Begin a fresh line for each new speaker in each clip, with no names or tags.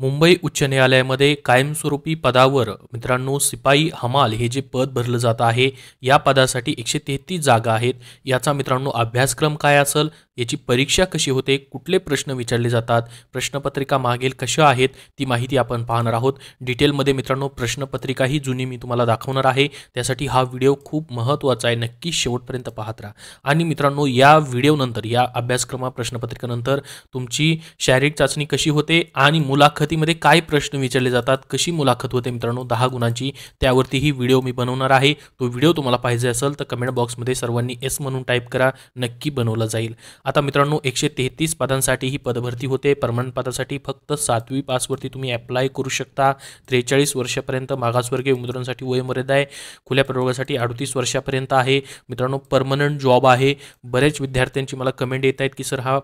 मुंबई उच्च न्यायालयामध्ये कायमस्वरूपी पदावर मित्रांनो सिपाई हमाल हे जे पद भरलं जात आहे या पदासाठी एकशे तेहतीस जागा आहेत याचा मित्रांनो अभ्यासक्रम काय असेल याची परीक्षा कशी होते कुठले प्रश्न विचारले जातात प्रश्नपत्रिका मागील कशा आहेत ती माहिती आपण पाहणार आहोत डिटेलमध्ये मित्रांनो प्रश्नपत्रिकाही जुनी मी तुम्हाला दाखवणार आहे त्यासाठी हा व्हिडिओ खूप महत्त्वाचा आहे नक्की शेवटपर्यंत पाहत राहा आणि मित्रांनो या व्हिडिओनंतर या अभ्यासक्रमा प्रश्नपत्रिकेनंतर तुमची शारीरिक चाचणी कशी होते आणि मुलाखत मुलाखतीमध्ये काय प्रश्न विचारले जातात कशी मुलाखत होते मित्रांनो दहा गुणांची त्यावरती ही व्हिडिओ मी बनवणार आहे तो व्हिडिओ तुम्हाला पाहिजे असेल तर कमेंट बॉक्समध्ये सर्वांनी एस म्हणून टाईप करा नक्की बनवला जाईल आता मित्रांनो एकशे तेहतीस पदांसाठी ही पदभरती होते परमनंट पदासाठी फक्त सातवी पासवरती तुम्ही अप्लाय करू शकता त्रेचाळीस वर्षापर्यंत मागासवर्गीय उमेदवारांसाठी वयमर्यादा आहे खुल्या प्रयोगासाठी अडतीस वर्षापर्यंत आहे मित्रांनो परमनंट जॉब आहे बरेच विद्यार्थ्यांची मला कमेंट येत आहेत की सर हा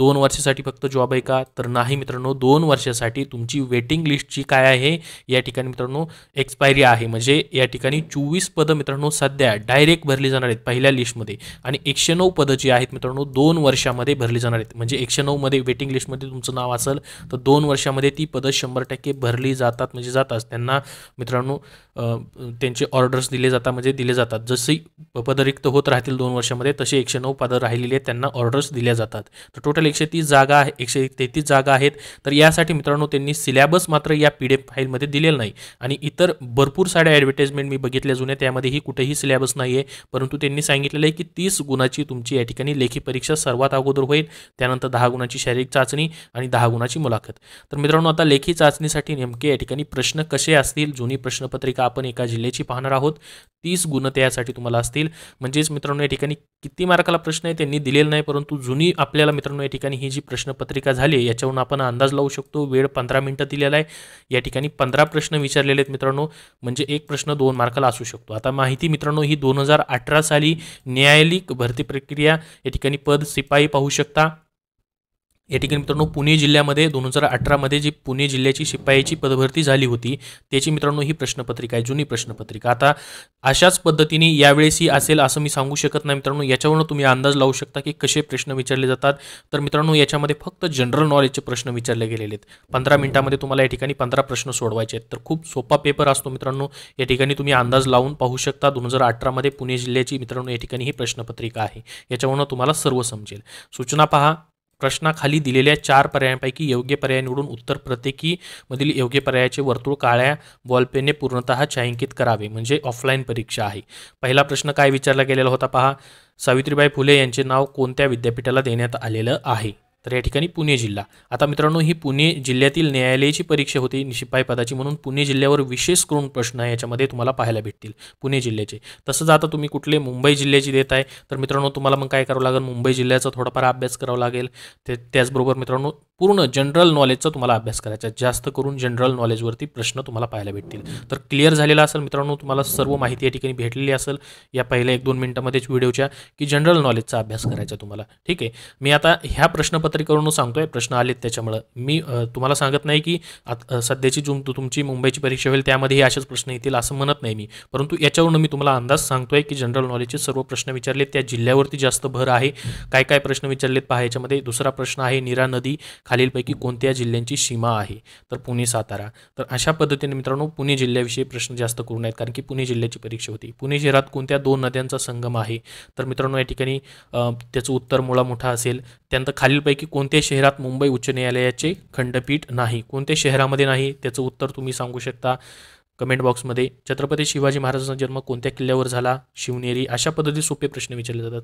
दोन वर्षासाठी फक्त जॉब आहे का तर नाही मित्रांनो दोन वर्षासाठी साठी तुमची वेटिंग लिस्ट जी काय आहे या ठिकाणी मित्रांनो एक्सपायरी आहे म्हणजे या ठिकाणी चोवीस पदं मित्रांनो सध्या डायरेक्ट भरली जाणार आहेत पहिल्या लिस्टमध्ये आणि एकशे नऊ पदं जी आहेत मित्रांनो दोन वर्षामध्ये भरली जाणार आहेत म्हणजे एकशे नऊमध्ये वेटिंग लिस्टमध्ये तुमचं नाव असेल तर दोन वर्षामध्ये ती पदं शंभर टक्के भरली जातात म्हणजे जातात त्यांना मित्रांनो त्यांचे ऑर्डर्स दिले जातात म्हणजे दिले जातात जसे पदं रिक्त होत राहतील दोन वर्षामध्ये तसे एकशे नऊ पदं राहिलेली आहेत त्यांना ऑर्डर्स दिल्या जातात तर टोटल एकशे तीस जागा आहे एकशे तेहतीस जागा आहेत तर यासाठी मित्रांनो त्यांनी सिलॅबस मात्र या पी डी एफ फाईलमध्ये दिलेलं नाही आणि इतर भरपूर साऱ्या ॲडव्हर्टाइजमेंट मी बघितल्या जुन्या त्यामध्येही कुठेही सिलेबस नाही आहे परंतु त्यांनी सांगितलेलं आहे की तीस गुणाची तुमची या ठिकाणी लेखी परीक्षा सर्वात अगोदर होईल त्यानंतर दहा गुणाची शारीरिक चाचणी आणि दहा गुणाची मुलाखत तर मित्रांनो आता लेखी चाचणीसाठी नेमके या ठिकाणी प्रश्न कसे असतील जुनी प्रश्नपत्रिका आपण एका जिल्ह्याची पाहणार आहोत तीस गुण त्यासाठी तुम्हाला असतील म्हणजेच मित्रांनो या ठिकाणी किती मार्काला प्रश्न आहे त्यांनी दिलेला नाही परंतु जुनी आपल्याला मित्रांनो या ठिकाणी ही जी प्रश्नपत्रिका झाली याच्यावरून आपण अंदाज लावू शकतो वेळ पंधरा मिनटं दिलेला आहे या ठिकाणी पंधरा प्रश्न विचारलेले आहेत मित्रांनो म्हणजे एक प्रश्न दोन मार्काला असू शकतो आता माहिती मित्रांनो ही दोन साली न्यायालयिक भरती प्रक्रिया या ठिकाणी पद सिपाही पाहू शकता या ठिकाणी मित्रांनो पुणे जिल्ह्यामध्ये दोन हजार अठरामध्ये जी पुणे जिल्ह्याची शिपायाची पदभरती झाली होती त्याची मित्रांनो ही प्रश्नपत्रिका आहे जुनी प्रश्नपत्रिका आता अशाच पद्धतीने यावेळेस ही असेल असं मी सांगू शकत नाही मित्रांनो याच्यावरून तुम्ही अंदाज लावू शकता की कसे प्रश्न विचारले जातात तर मित्रांनो याच्यामध्ये फक्त जनरल नॉलेजचे प्रश्न विचारले गेलेले आहेत पंधरा मिनिटामध्ये तुम्हाला या ठिकाणी पंधरा प्रश्न सोडवायचे आहेत तर खूप सोपा पेपर असतो मित्रांनो या ठिकाणी तुम्ही अंदाज लावून पाहू शकता दोन हजार अठरामध्ये पुणे जिल्ह्याची मित्रांनो या ठिकाणी ही प्रश्नपत्रिका आहे याच्यावरनं तुम्हाला सर्व समजेल सूचना पहा प्रश्नाखाली दिलेल्या चार पर्यायांपैकी योग्य पर्याय निवडून उत्तर प्रत्येकीमधील योग्य पर्यायाचे वर्तुळ काळ्या बॉलपेनने पूर्णतः छायांकित करावे म्हणजे ऑफलाईन परीक्षा आहे पहिला प्रश्न काय विचारला गेलेला होता पहा सावित्रीबाई फुले यांचे नाव कोणत्या विद्यापीठाला देण्यात आलेलं आहे तर या ठिकाणी पुणे जिल्हा आता मित्रांनो ही पुणे जिल्ह्यातील न्यायालयाची परीक्षा होती निशिपाई पदाची म्हणून पुणे जिल्ह्यावर विशेष करून प्रश्न आहे याच्यामध्ये तुम्हाला पाहायला भेटतील पुणे जिल्ह्याचे तसंच आता तुम्ही कुठले मुंबई जिल्ह्याची देत आहे तर मित्रांनो तुम्हाला मग काय करावं लागेल मुंबई जिल्ह्याचा थोडाफार अभ्यास करावा लागेल ते त्याचबरोबर मित्रांनो पूर्ण जनरल नॉलेजचा तुम्हाला अभ्यास करायचा जास्त करून जनरल नॉलेजवरती प्रश्न तुम्हाला पाहायला भेटतील तर क्लिअर झालेला असेल मित्रांनो तुम्हाला सर्व माहिती या ठिकाणी भेटलेली असेल या पहिल्या एक दोन मिनटामध्येच व्हिडिओच्या की जनरल नॉलेजचा अभ्यास करायचा तुम्हाला ठीक आहे मी आता ह्या प्रश्नपत्र खात्री करून सांगतोय प्रश्न आलेत त्याच्यामुळं मी तुम्हाला सांगत नाही की सध्याची जुम तुमची मुंबईची परीक्षा होईल त्यामध्येही असेच प्रश्न येतील असं म्हणत नाही मी परंतु याच्यावरून मी तुम्हाला अंदाज सांगतोय की जनरल नॉलेजचे सर्व प्रश्न विचारले त्या जिल्ह्यावरती जास्त भर आहे काय काय प्रश्न विचारलेत पहा याच्यामध्ये दुसरा प्रश्न आहे नीरा नदी खालीलपैकी कोणत्या जिल्ह्यांची सीमा आहे तर पुणे सातारा तर अशा पद्धतीने मित्रांनो पुणे जिल्ह्याविषयी प्रश्न जास्त करून आहेत कारण की पुणे जिल्ह्याची परीक्षा होती पुणे शहरात कोणत्या दोन नद्यांचा संगम आहे तर मित्रांनो या ठिकाणी त्याचं उत्तर मुळा मोठा असेल त्यानंतर खालीलपैकी की कोणत्या शहरात मुंबई उच्च न्यायालयाचे खंडपीठ नाही कोणत्या शहरामध्ये नाही त्याचं उत्तर तुम्ही सांगू शकता कमेंट बॉक्समध्ये छत्रपती शिवाजी महाराजांचा जन्म कोणत्या किल्ल्यावर झाला शिवनेरी अशा पद्धती सोपे प्रश्न विचारले जातात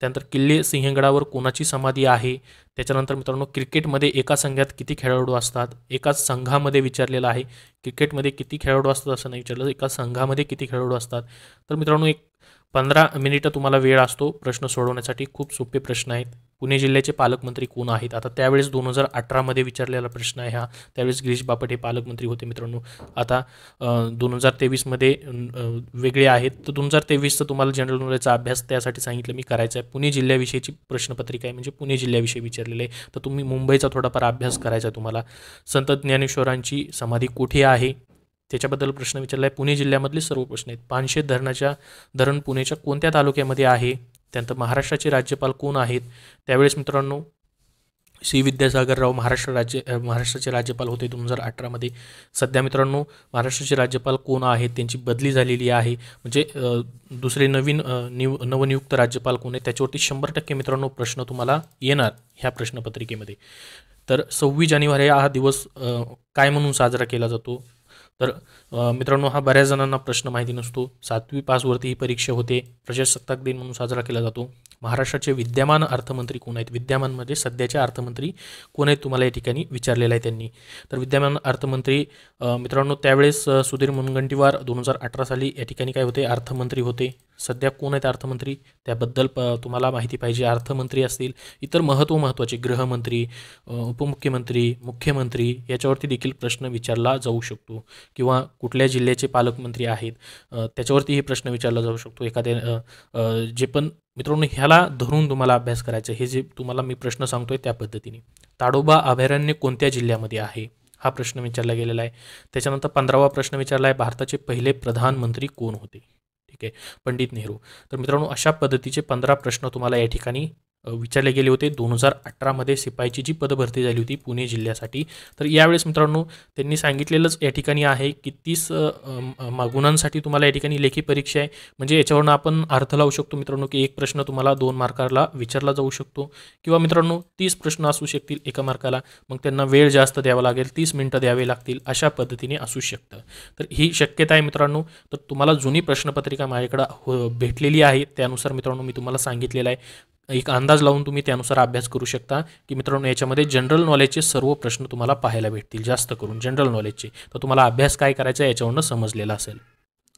त्यानंतर किल्ले सिंहगडावर कोणाची समाधी आहे त्याच्यानंतर मित्रांनो क्रिकेटमध्ये एका संघात किती खेळाडू असतात एकाच संघामध्ये विचारलेलं आहे क्रिकेटमध्ये किती खेळाडू असतात असं नाही विचारलं एका संघामध्ये किती खेळाडू असतात तर मित्रांनो एक पंधरा मिनिटं तुम्हाला वेळ असतो प्रश्न सोडवण्यासाठी खूप सोपे प्रश्न आहेत पुणे जिल्ह्याचे पालकमंत्री कोण आहेत आता त्यावेळेस दोन हजार अठरामध्ये विचारलेला प्रश्न आहे हा त्यावेळेस गिरीश बापट हे पालकमंत्री होते मित्रांनो आता दोन हजार तेवीसमध्ये वेगळे आहेत तर दोन हजार तेवीसचं तुम्हाला जनरल नॉलेजचा अभ्यास त्यासाठी सांगितलं मी करायचा आहे पुणे जिल्ह्याविषयीची प्रश्नपत्रिका आहे म्हणजे पुणे जिल्ह्याविषयी विचारलेलं आहे तर तुम्ही मुंबईचा थोडाफार अभ्यास करायचा आहे तुम्हाला संत ज्ञानेश्वरांची समाधी कुठे आहे त्याच्याबद्दल प्रश्न विचारला आहे पुणे जिल्ह्यामधले सर्व प्रश्न आहेत पानशेत धरणाच्या धरण पुणेच्या कोणत्या तालुक्यामध्ये आहे त्यानंतर महाराष्ट्राचे राज्यपाल कोण आहेत त्यावेळेस मित्रांनो सी राव महाराष्ट्र राज्य महाराष्ट्राचे राज्यपाल होते दोन हजार अठरामध्ये सध्या मित्रांनो महाराष्ट्राचे राज्यपाल कोण आहेत त्यांची बदली झालेली आहे म्हणजे दुसरे नवीन निव नवनियुक्त राज्यपाल कोण आहेत त्याच्यावरती शंभर टक्के मित्रांनो प्रश्न तुम्हाला येणार ह्या प्रश्नपत्रिकेमध्ये तर सव्वीस जानेवारी हा दिवस काय म्हणून साजरा केला जातो तर मित्रांनो हा बऱ्याच जणांना प्रश्न माहिती नसतो सातवी पासवरती ही परीक्षा होते प्रजासत्ताक दिन म्हणून साजरा केला जातो महाराष्ट्राचे विद्यमान अर्थमंत्री कोण आहेत विद्यमान म्हणजे सध्याचे अर्थमंत्री कोण आहेत तुम्हाला या ठिकाणी विचारलेलं आहे त्यांनी तर विद्यमान अर्थमंत्री मित्रांनो त्यावेळेस सुधीर मुनगंटीवार दोन हजार अठरा साली या ठिकाणी काय होते अर्थमंत्री होते सध्या कोण आहेत अर्थमंत्री त्याबद्दल प तुम्हाला माहिती पाहिजे अर्थमंत्री असतील इतर महत्त्व महत्त्वाचे गृहमंत्री उपमुख्यमंत्री मुख्यमंत्री याच्यावरती देखील प्रश्न विचारला जाऊ शकतो किंवा कुठल्या जिल्ह्याचे पालकमंत्री आहेत त्याच्यावरतीही प्रश्न विचारला जाऊ शकतो एखाद्या जे पण मित्रांनो ह्याला धरून तुम्हाला अभ्यास करायचा हे जे तुम्हाला मी प्रश्न सांगतोय त्या पद्धतीने ताडोबा अभयारण्य कोणत्या जिल्ह्यामध्ये आहे हा प्रश्न विचारला गेलेला आहे त्याच्यानंतर पंधरावा प्रश्न विचारला आहे भारताचे पहिले प्रधानमंत्री कोण होते ठीक आहे पंडित नेहरू तर मित्रांनो अशा पद्धतीचे पंधरा प्रश्न तुम्हाला या ठिकाणी विचारले गेले होते दोन हजार अठरामध्ये सिपाईची जी पदभरती झाली होती पुणे जिल्ह्यासाठी तर यावेळेस मित्रांनो त्यांनी सांगितलेलंच या ठिकाणी आहे की तीस गुणांसाठी तुम्हाला या ठिकाणी लेखी परीक्षा आहे म्हणजे याच्यावरून आपण अर्थ लावू शकतो मित्रांनो की एक प्रश्न तुम्हाला दोन मार्काला विचारला जाऊ शकतो किंवा मित्रांनो तीस प्रश्न असू शकतील एका मार्काला मग त्यांना वेळ जास्त द्यावा लागेल तीस मिनटं द्यावे लागतील अशा पद्धतीने असू शकतं तर ही शक्यता आहे मित्रांनो तर तुम्हाला जुनी प्रश्नपत्रिका माझ्याकडं हो भेटलेली आहे त्यानुसार मित्रांनो मी तुम्हाला सांगितलेलं आहे एक अंदाज लावून तुम्ही त्यानुसार अभ्यास करू शकता की मित्रांनो याच्यामध्ये जनरल नॉलेजचे सर्व प्रश्न तुम्हाला पाहायला भेटतील जास्त करून जनरल नॉलेजचे तर तुम्हाला अभ्यास काय करायचा याच्यावरनं समजलेला असेल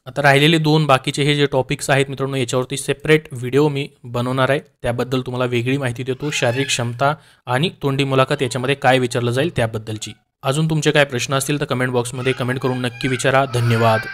आता राहिलेले दोन बाकीचे हे जे टॉपिक्स आहेत मित्रांनो याच्यावरती सेपरेट व्हिडिओ मी बनवणार आहे त्याबद्दल तुम्हाला वेगळी माहिती देतो शारीरिक क्षमता आणि तोंडी मुलाखत याच्यामध्ये काय विचारलं जाईल त्याबद्दलची अजून तुमचे काय प्रश्न असतील तर कमेंट बॉक्समध्ये कमेंट करून नक्की विचारा धन्यवाद